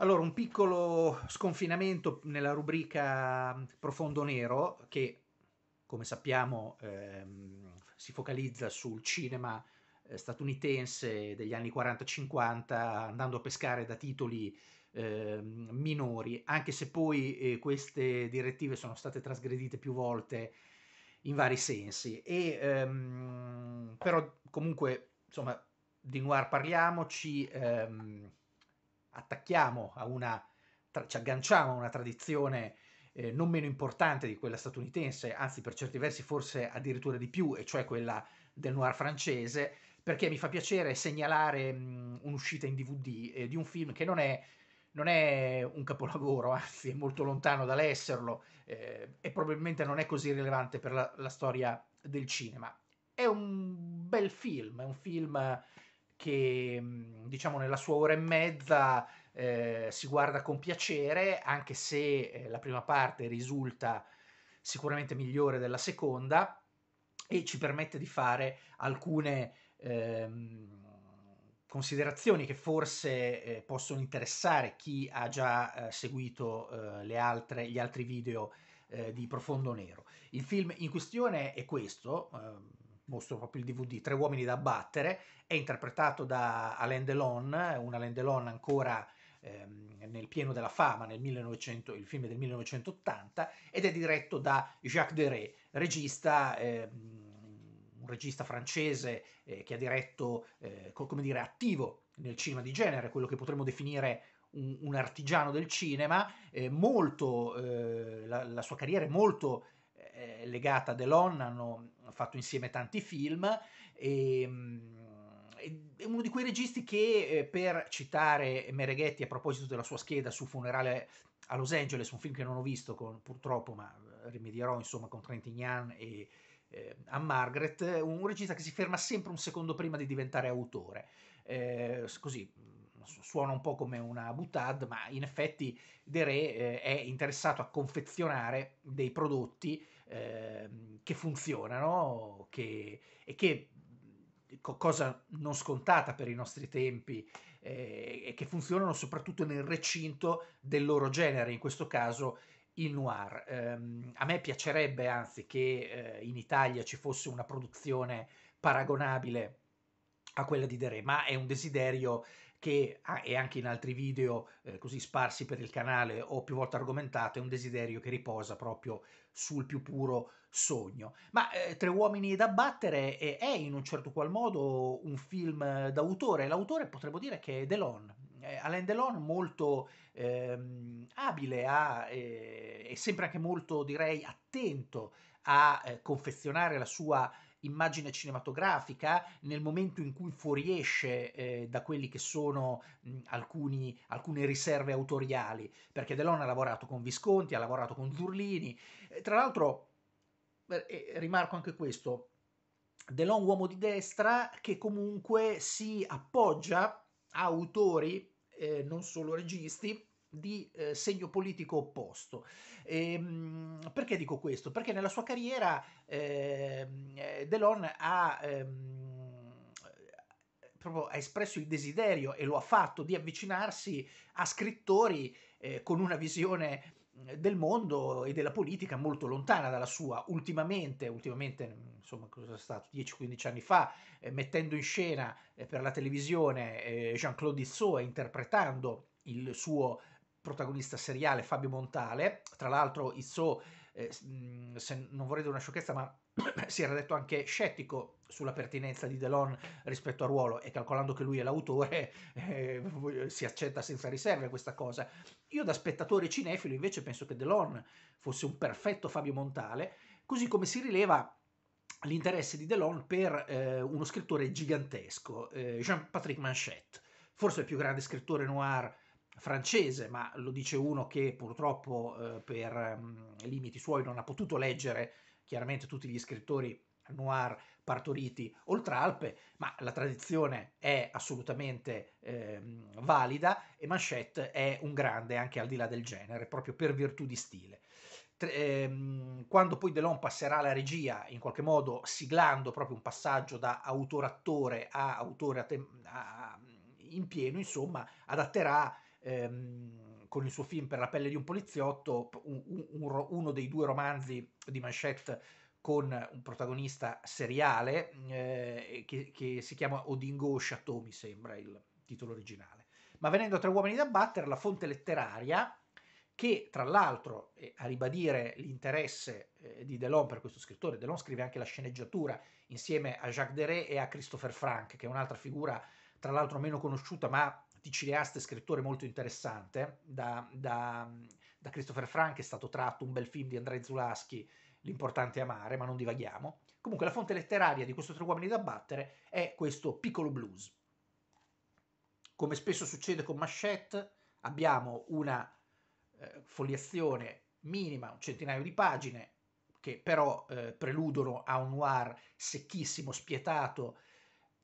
Allora, un piccolo sconfinamento nella rubrica mm, Profondo Nero, che come sappiamo ehm, si focalizza sul cinema eh, statunitense degli anni 40-50, andando a pescare da titoli eh, minori, anche se poi eh, queste direttive sono state trasgredite più volte in vari sensi. E, ehm, però comunque, insomma, di noir parliamoci. Ehm, attacchiamo a una, tra, ci agganciamo a una tradizione eh, non meno importante di quella statunitense, anzi per certi versi forse addirittura di più, e cioè quella del noir francese, perché mi fa piacere segnalare mh, un'uscita in DVD eh, di un film che non è, non è, un capolavoro, anzi è molto lontano dall'esserlo eh, e probabilmente non è così rilevante per la, la, storia del cinema. È un bel film, è un film che mhmm, diciamo nella sua ora e mezza eh, si guarda con piacere, anche se eh, la prima parte risulta sicuramente migliore della seconda e ci permette di fare alcune ehm, considerazioni che forse eh, possono interessare chi ha già eh, seguito eh, altre, gli altri video di Profondo Nero. Il film in questione è questo, ehm, mostro proprio il DVD, Tre uomini da battere, è interpretato da Alain Delon, un Alain Delon ancora ehm, nel pieno della fama, nel 1900, il film del 1980, ed è diretto da Jacques Deray, regista... Ehm, un regista francese eh, che ha diretto, eh, come dire, attivo nel cinema di genere, quello che potremmo definire un, un artigiano del cinema, eh, molto, eh, la, la, sua carriera è molto legata a Delon hanno fatto insieme tanti film e, è mm, uno di quei registi che eh, per citare Mereghetti a proposito della sua scheda sul funerale a Los Angeles, un film che non ho visto con, purtroppo, ma rimedierò insomma con Trentignan e eh, a Margaret, un regista che si ferma sempre un secondo prima di diventare autore. Eh, così mm, suona un po' come una butade, ma in effetti De Re eh, è interessato a confezionare dei prodotti Ehm, che funzionano che, e che cosa non scontata per i nostri tempi eh, e che funzionano soprattutto nel recinto del loro genere, in questo caso il noir. Eh, a me piacerebbe anzi che eh, in Italia ci fosse una produzione paragonabile a quella di Dere, ma è un desiderio che è anche in altri video eh, così sparsi per il canale ho più volte argomentato, è un desiderio che riposa proprio sul più puro sogno. Ma eh, Tre uomini da battere è, è, in un certo qual modo un film d'autore, l'autore potremmo dire che è Delon. Eh, Alain Delon molto ehm, abile a, eh, e sempre anche molto direi attento a eh, confezionare la sua immagine cinematografica, nel momento in cui fuoriesce eh, da quelli che sono mh, alcuni, alcune riserve autoriali, perché Delon ha lavorato con Visconti, ha lavorato con Zurlini, eh, tra l'altro, eh, rimarco anche questo, Delon uomo di destra che comunque si appoggia a autori, eh, non solo registi, di eh, segno politico opposto. E, ehm, perché dico questo? Perché nella sua carriera ehm, eh, Delon ha... Ehm, ha espresso il desiderio e lo ha fatto di avvicinarsi a scrittori eh, con una visione eh, del mondo e della politica molto lontana dalla sua. Ultimamente, ultimamente insomma, cosa è stato? 10-15 anni fa, eh, mettendo in scena eh, per la televisione eh, Jean-Claude Dissot e interpretando il suo protagonista seriale Fabio Montale, tra l'altro Izzo, eh, se non vorrei dire una sciocchezza, ma si era detto anche scettico sulla pertinenza di Delon rispetto al ruolo e calcolando che lui è l'autore eh, si accetta senza riserve questa cosa. Io da spettatore cinefilo invece penso che Delon fosse un perfetto Fabio Montale, così come si rileva l'interesse di Delon per eh, uno scrittore gigantesco, eh, Jean-Patrick Manchette, forse il più grande scrittore noir francese, ma lo dice uno che purtroppo eh, per um, limiti suoi non ha potuto leggere chiaramente tutti gli scrittori noir partoriti oltre Alpe, ma la tradizione è assolutamente eh, valida e Manchette è un grande anche al di là del genere, proprio per virtù di stile. Tre, ehm, quando poi Delon passerà la regia, in qualche modo siglando proprio un passaggio da autore-attore a autore a, a in pieno, insomma, adatterà ehm, con il suo film Per la pelle di un poliziotto, un, un, uno dei due romanzi di Manchette con un protagonista seriale mm, eh, che, che, si chiama Odingo Chateau, mi sembra il titolo originale. Ma venendo a Tre uomini da battere, la fonte letteraria, che tra l'altro eh, a ribadire l'interesse eh, di Delon per questo scrittore, Delon scrive anche la sceneggiatura insieme a Jacques Deray e a Christopher Frank, che è un'altra figura tra l'altro meno conosciuta ma di cineasta e scrittore molto interessante, da, da, da Christopher Frank è stato tratto un bel film di Andrei Zulaschi, L'importante amare, ma non divaghiamo. Comunque la fonte letteraria di questo Tre uomini da battere è questo piccolo blues. Come spesso succede con Machette, abbiamo una eh, foliazione minima, un centinaio di pagine, che però eh, preludono a un noir secchissimo, spietato,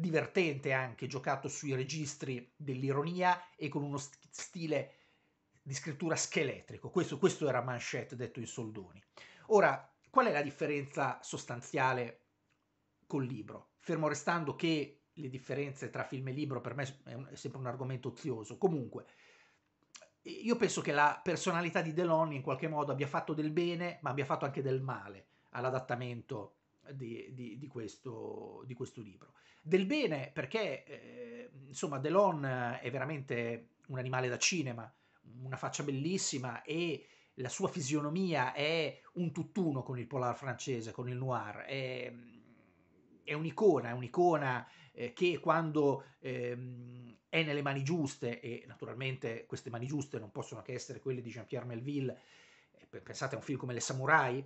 divertente anche, giocato sui registri dell'ironia e con uno st- stile di scrittura scheletrico. Questo, questo era Manchette detto in soldoni. Ora, qual è la differenza sostanziale col libro? Fermo restando che le differenze tra film e libro per me è, un, è sempre un argomento ozioso. Comunque, io penso che la personalità di Delon in qualche modo abbia fatto del bene, ma abbia fatto anche del male all'adattamento di, di, di, questo, di questo, libro. Del bene perché, eh, insomma, Delon è veramente un animale da cinema, una faccia bellissima e la sua fisionomia è un tutt'uno con il polar francese, con il noir, è, è un'icona, è un'icona eh, che quando ehm, è nelle mani giuste, e naturalmente queste mani giuste non possono che essere quelle di Jean-Pierre Melville, eh, pensate a un film come Le Samurai,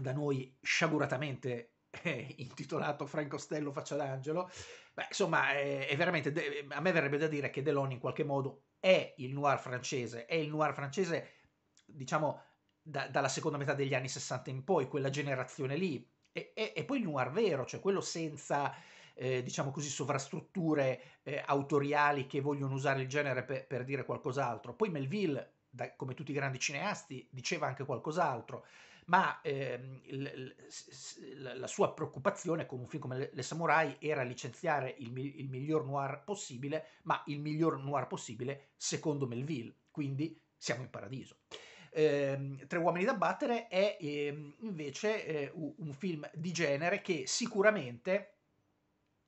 da noi sciaguratamente eh, intitolato Franco Stello faccia d'angelo, beh, insomma è, è veramente, de- a me verrebbe da dire che Delon in qualche modo è il noir francese, è il noir francese diciamo da, dalla seconda metà degli anni 60 in poi, quella generazione lì, e, e, e poi il noir vero, cioè quello senza... Eh, diciamo così, sovrastrutture eh, autoriali che vogliono usare il genere per, per dire qualcos'altro. Poi Melville, da, come tutti i grandi cineasti, diceva anche qualcos'altro ma ehm, il, il, la sua preoccupazione con un film come Le, Samurai era licenziare il, il, miglior noir possibile, ma il miglior noir possibile secondo Melville, quindi siamo in paradiso. Eh, Tre uomini da battere è ehm, invece eh, un film di genere che sicuramente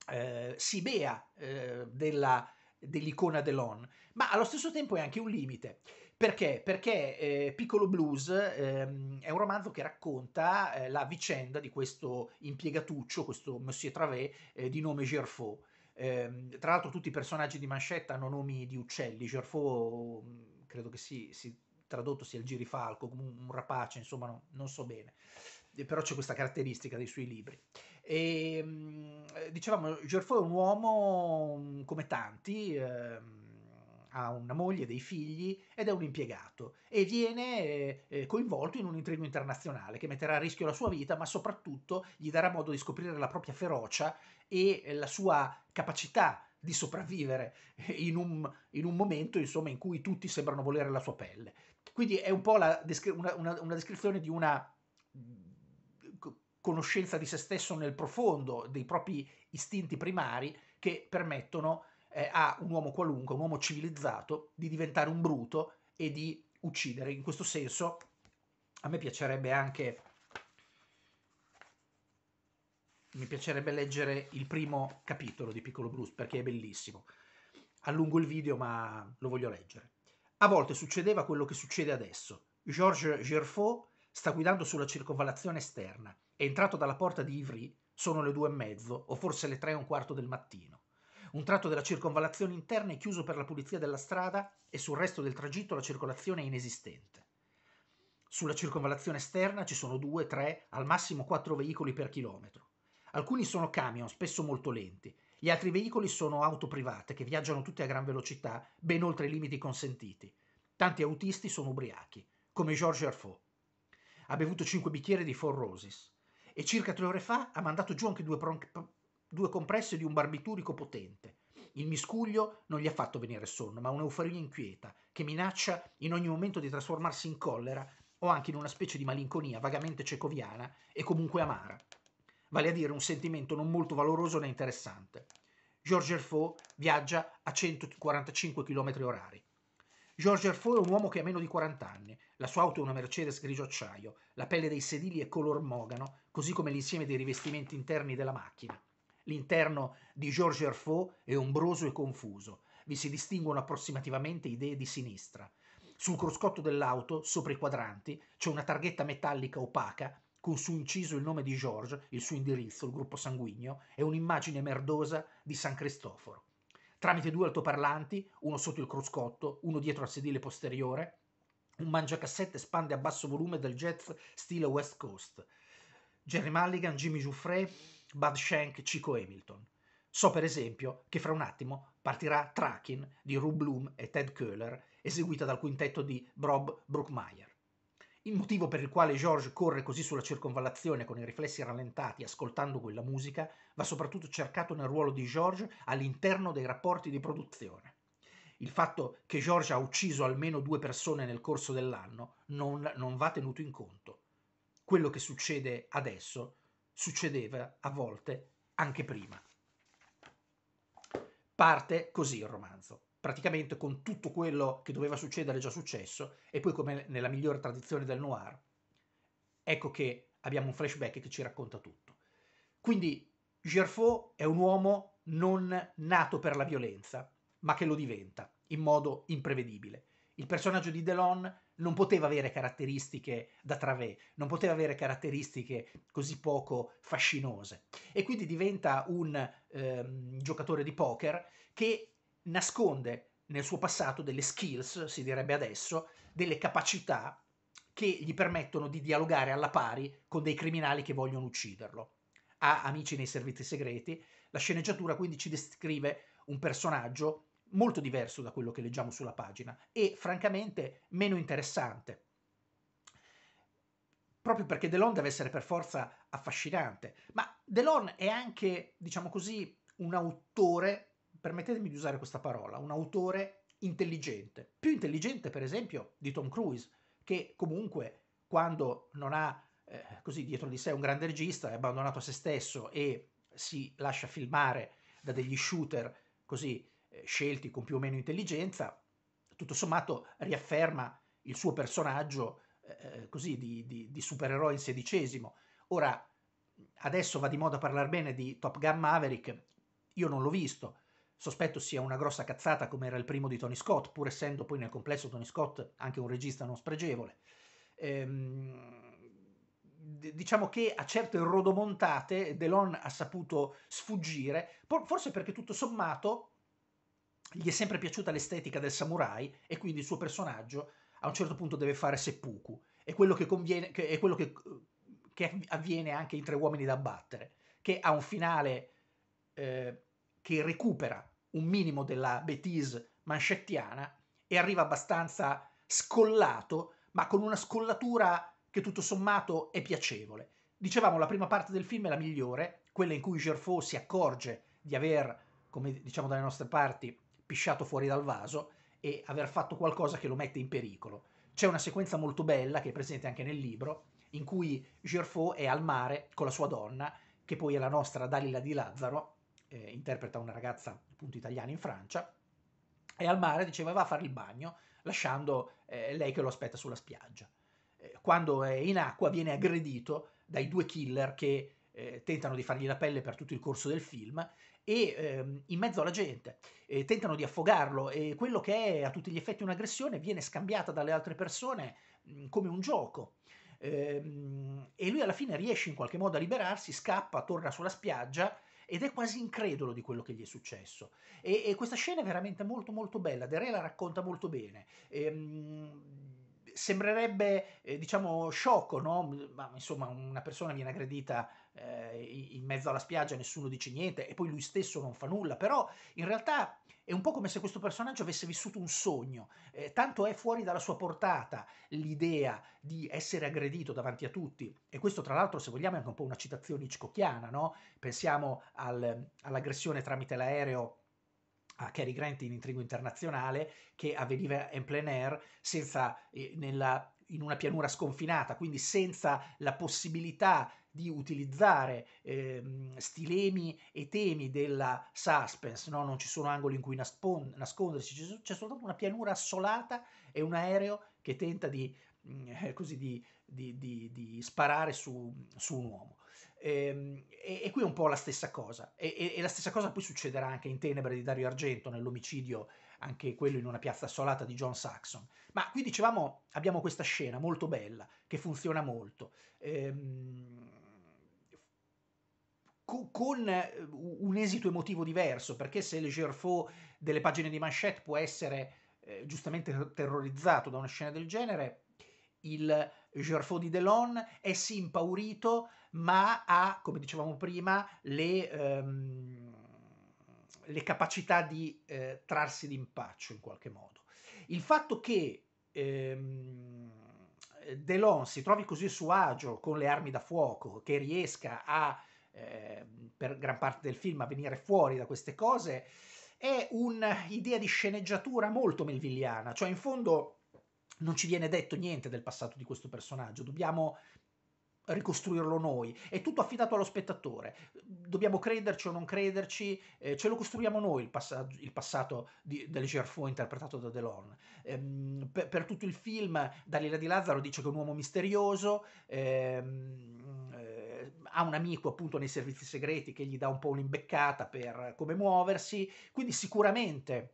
eh, si bea eh, della, dell'icona dell'on, ma allo stesso tempo è anche un limite. Perché? Perché eh, Piccolo Blues ehm, è un romanzo che racconta eh, la vicenda di questo impiegatuccio, questo Monsieur Travé, eh, di nome Gerfaut. Ehm, tra l'altro tutti i personaggi di Manchetta hanno nomi di uccelli, Gerfaux mm, credo che si, si tradotto sia il girifalco, un, un rapace, insomma no, non so bene, eh, però c'è questa caratteristica dei suoi libri. E, ehm, eh, dicevamo, Gerfaux è un uomo mm, come tanti, ehm, ha una moglie, dei figli ed è un impiegato e viene eh, eh, coinvolto in un intrigo internazionale che metterà a rischio la sua vita ma soprattutto gli darà modo di scoprire la propria ferocia e eh, la sua capacità di sopravvivere in un, in un momento insomma, in cui tutti sembrano volere la sua pelle. Quindi è un po' descri- una, una, una descrizione di una mm, conoscenza di se stesso nel profondo, dei propri istinti primari che permettono eh, a un uomo qualunque, un uomo civilizzato, di diventare un bruto e di uccidere. In questo senso a me piacerebbe anche mi piacerebbe leggere il primo capitolo di Piccolo Bruce perché è bellissimo. Allungo il video ma lo voglio leggere. A volte succedeva quello che succede adesso. Georges Gerfaut sta guidando sulla circonvallazione esterna. È entrato dalla porta di Ivry, sono le due e mezzo o forse le tre e un quarto del mattino. Un tratto della circonvallazione interna è chiuso per la pulizia della strada e sul resto del tragitto la circolazione è inesistente. Sulla circonvallazione esterna ci sono due, tre, al massimo quattro veicoli per chilometro. Alcuni sono camion, spesso molto lenti. Gli altri veicoli sono auto private che viaggiano tutte a gran velocità, ben oltre i limiti consentiti. Tanti autisti sono ubriachi, come Georges Arfo. Ha bevuto cinque bicchieri di Roses. e circa tre ore fa ha mandato giù anche due, pron- due compresse di un barbiturico potente. Il miscuglio non gli ha fatto venire sonno, ma un'euforia inquieta, che minaccia in ogni momento di trasformarsi in collera o anche in una specie di malinconia vagamente cecoviana e comunque amara. Vale a dire un sentimento non molto valoroso né interessante. Georges Herfaux viaggia a 145 km orari. Georges Herfaux è un uomo che ha meno di 40 anni, la sua auto è una Mercedes grigio acciaio, la pelle dei sedili è color mogano, così come l'insieme dei rivestimenti interni della macchina. L'interno di Georges Herfaux è ombroso e confuso. Vi si distinguono approssimativamente idee di sinistra. Sul cruscotto dell'auto, sopra i quadranti, c'è una targhetta metallica opaca con su inciso il nome di Georges, il suo indirizzo, il gruppo sanguigno e un'immagine merdosa di San Cristoforo. Tramite due altoparlanti, uno sotto il cruscotto, uno dietro al sedile posteriore, un mangiacassette spande a basso volume del jazz stile West Coast. Jerry Mulligan, Jimmy Giuffre, Bud Badshank Chico Hamilton. So per esempio che fra un attimo partirà Trakin di Rube Bloom e Ted Köhler, eseguita dal quintetto di Brob Brookmeyer. Il motivo per il quale George corre così sulla circonvallazione con i riflessi rallentati ascoltando quella musica va soprattutto cercato nel ruolo di George all'interno dei rapporti di produzione. Il fatto che George ha ucciso almeno due persone nel corso dell'anno non, non va tenuto in conto. Quello che succede adesso succedeva a volte anche prima. Parte così il romanzo, praticamente con tutto quello che doveva succedere già successo e poi come nella migliore tradizione del noir, ecco che abbiamo un flashback che ci racconta tutto. Quindi Gerfaux è un uomo non nato per la violenza, ma che lo diventa in modo imprevedibile. Il personaggio di Delon non poteva avere caratteristiche da travè, non poteva avere caratteristiche così poco fascinose. E quindi diventa un ehm, giocatore di poker che nasconde nel suo passato delle skills, si direbbe adesso, delle capacità che gli permettono di dialogare alla pari con dei criminali che vogliono ucciderlo. Ha amici nei servizi segreti, la sceneggiatura quindi ci descrive un personaggio molto diverso da quello che leggiamo sulla pagina e francamente meno interessante. Proprio perché Delon deve essere per forza affascinante, ma Delon è anche, diciamo così, un autore, permettetemi di usare questa parola, un autore intelligente, più intelligente per esempio di Tom Cruise, che comunque quando non ha eh, così dietro di sé un grande regista, è abbandonato a se stesso e si lascia filmare da degli shooter così eh, scelti con più o meno intelligenza, tutto sommato riafferma il suo personaggio eh, eh, così di, di, di, supereroe in sedicesimo. Ora, adesso va di moda parlare bene di Top Gun Maverick, io non l'ho visto, sospetto sia una grossa cazzata come era il primo di Tony Scott, pur essendo poi nel complesso Tony Scott anche un regista non spregevole. Ehm, diciamo che a certe rodomontate Delon ha saputo sfuggire, forse perché tutto sommato gli è sempre piaciuta l'estetica del samurai e quindi il suo personaggio a un certo punto deve fare seppuku. È quello che, conviene, che, è quello che, che avviene anche in Tre uomini da battere, che ha un finale eh, che recupera un minimo della betise manchettiana e arriva abbastanza scollato, ma con una scollatura che tutto sommato è piacevole. Dicevamo, la prima parte del film è la migliore, quella in cui Gerfaux si accorge di aver, come diciamo dalle nostre parti, pisciato fuori dal vaso e aver fatto qualcosa che lo mette in pericolo. C'è una sequenza molto bella, che è presente anche nel libro, in cui Gerfaux è al mare con la sua donna, che poi è la nostra Dalila di Lazzaro, eh, interpreta una ragazza appunto italiana in Francia, è al mare, diceva, va a fare il bagno, lasciando eh, lei che lo aspetta sulla spiaggia. Eh, quando è in acqua viene aggredito dai due killer che eh, tentano di fargli la pelle per tutto il corso del film e ehm, in mezzo alla gente eh, tentano di affogarlo e quello che è a tutti gli effetti un'aggressione viene scambiata dalle altre persone mh, come un gioco ehm, e lui alla fine riesce in qualche modo a liberarsi, scappa, torna sulla spiaggia ed è quasi incredulo di quello che gli è successo. E, e questa scena è veramente molto molto bella, De Re la racconta molto bene. Ehm, sembrerebbe, eh, diciamo, sciocco, no? Ma insomma, una persona viene aggredita eh, in mezzo alla spiaggia nessuno dice niente e poi lui stesso non fa nulla, però in realtà è un po' come se questo personaggio avesse vissuto un sogno, eh, tanto è fuori dalla sua portata l'idea di essere aggredito davanti a tutti e questo tra l'altro se vogliamo è anche un po' una citazione hitchcockiana, no? pensiamo al, all'aggressione tramite l'aereo a Cary Grant in Intrigo Internazionale che avveniva in plein air senza, eh, nella, in una pianura sconfinata, quindi senza la possibilità di utilizzare eh, stilemi e temi della suspense, no? non ci sono angoli in cui nascond- nascondersi, c'è soltanto una pianura assolata e un aereo che tenta di, mh, mm, eh, così, di, di, di sparare su, su, un uomo. Ehm, e, e, qui è un po' la stessa cosa, e, e, e la stessa cosa poi succederà anche in Tenebre di Dario Argento, nell'omicidio anche quello in una piazza assolata di John Saxon. Ma qui dicevamo abbiamo questa scena molto bella che funziona molto. Ehm, con eh, un esito emotivo diverso, perché se il Gerfaux delle pagine di Manchette può essere eh, giustamente terrorizzato da una scena del genere, il Gerfaux di Delon è sì impaurito, ma ha, come dicevamo prima, le, ehm, le capacità di eh, trarsi d'impaccio in qualche modo. Il fatto che ehm, Delon si trovi così a suo agio con le armi da fuoco, che riesca a eh, per gran parte del film a venire fuori da queste cose, è un'idea di sceneggiatura molto melvilliana, cioè in fondo non ci viene detto niente del passato di questo personaggio, dobbiamo ricostruirlo noi, è tutto affidato allo spettatore, dobbiamo crederci o non crederci, eh, ce lo costruiamo noi il, passa- il passato di- del Gerfo interpretato da Delon. Ehm, per-, per, tutto il film Dalila di Lazzaro dice che è un uomo misterioso, ehm, ha un amico appunto nei servizi segreti che gli dà un po' un'imbeccata per come muoversi, quindi sicuramente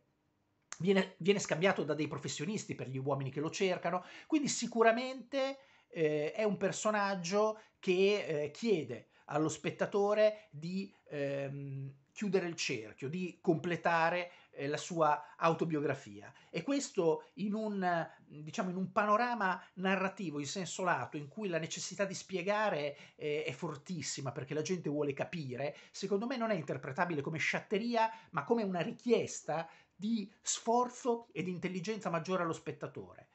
viene, viene scambiato da dei professionisti per gli uomini che lo cercano, quindi sicuramente eh, è un personaggio che eh, chiede allo spettatore di ehm, chiudere il cerchio, di completare eh, la sua autobiografia e questo in un, eh, diciamo, in un panorama narrativo in senso lato in cui la necessità di spiegare eh, è fortissima perché la gente vuole capire, secondo me non è interpretabile come sciatteria ma come una richiesta di sforzo e di intelligenza maggiore allo spettatore.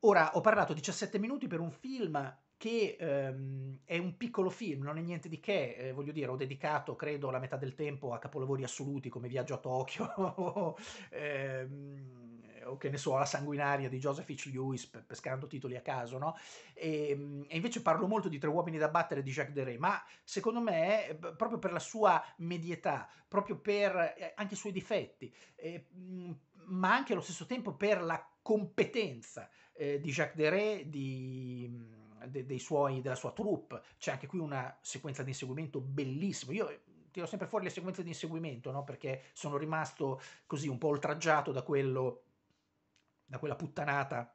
Ora ho parlato 17 minuti per un film che ehm, è un piccolo film, non è niente di che, eh, voglio dire, ho dedicato credo la metà del tempo a capolavori assoluti come Viaggio a Tokyo o, ehm, o che ne so, La sanguinaria di Joseph H. Lewis, pescando titoli a caso, no? E, ehm, e, invece parlo molto di Tre uomini da battere di Jacques Deray, ma secondo me, eh, proprio per la sua medietà, proprio per eh, anche i suoi difetti, eh, mhmm, ma anche allo stesso tempo per la competenza eh, di Jacques Deray, di mhmm, de, dei suoi, della sua troupe. C'è anche qui una sequenza di inseguimento bellissima. Io eh, tiro sempre fuori le sequenze di inseguimento, no? perché sono rimasto così un po' oltraggiato da quello, da quella puttanata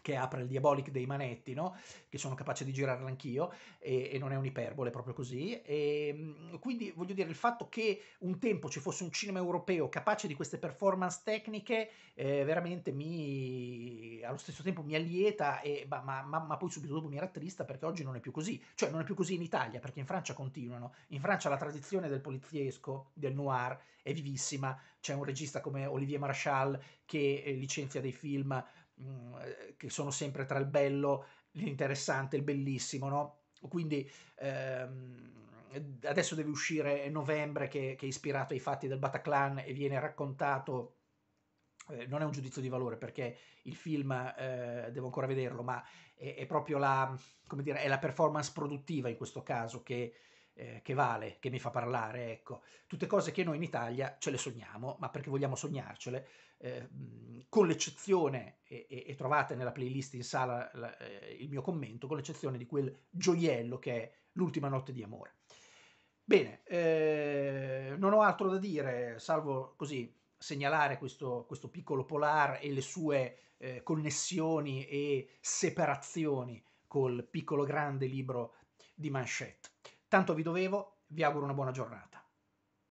che apre il Diabolic dei Manetti, no? che sono capace di girarla anch'io, e, e, non è un'iperbole, è proprio così. E, ehm, quindi voglio dire, il fatto che un tempo ci fosse un cinema europeo capace di queste performance tecniche, eh, veramente mi, allo stesso tempo mi allieta, e, ma, ma, ma, poi subito dopo mi rattrista perché oggi non è più così. Cioè non è più così in Italia, perché in Francia continuano. In Francia la tradizione del poliziesco, del noir, è vivissima. C'è un regista come Olivier Marchal che eh, licenzia dei film Mm, eh, che sono sempre tra il bello, l'interessante, il bellissimo, no? Quindi ehm, adesso deve uscire Novembre che, che, è ispirato ai fatti del Bataclan e viene raccontato, eh, non è un giudizio di valore perché il film eh, devo ancora vederlo, ma è, è proprio la, dire, è la, performance produttiva in questo caso che eh, che vale, che mi fa parlare, ecco. Tutte cose che noi in Italia ce le sogniamo, ma perché vogliamo sognarcele, eh, con l'eccezione, e, e, trovate nella playlist in sala la, eh, il mio commento, con l'eccezione di quel gioiello che è L'ultima notte di amore. Bene, eh, non ho altro da dire, salvo così segnalare questo, questo piccolo polar e le sue eh, connessioni e separazioni col piccolo grande libro di Manchette. Tanto vi dovevo, vi auguro una buona giornata.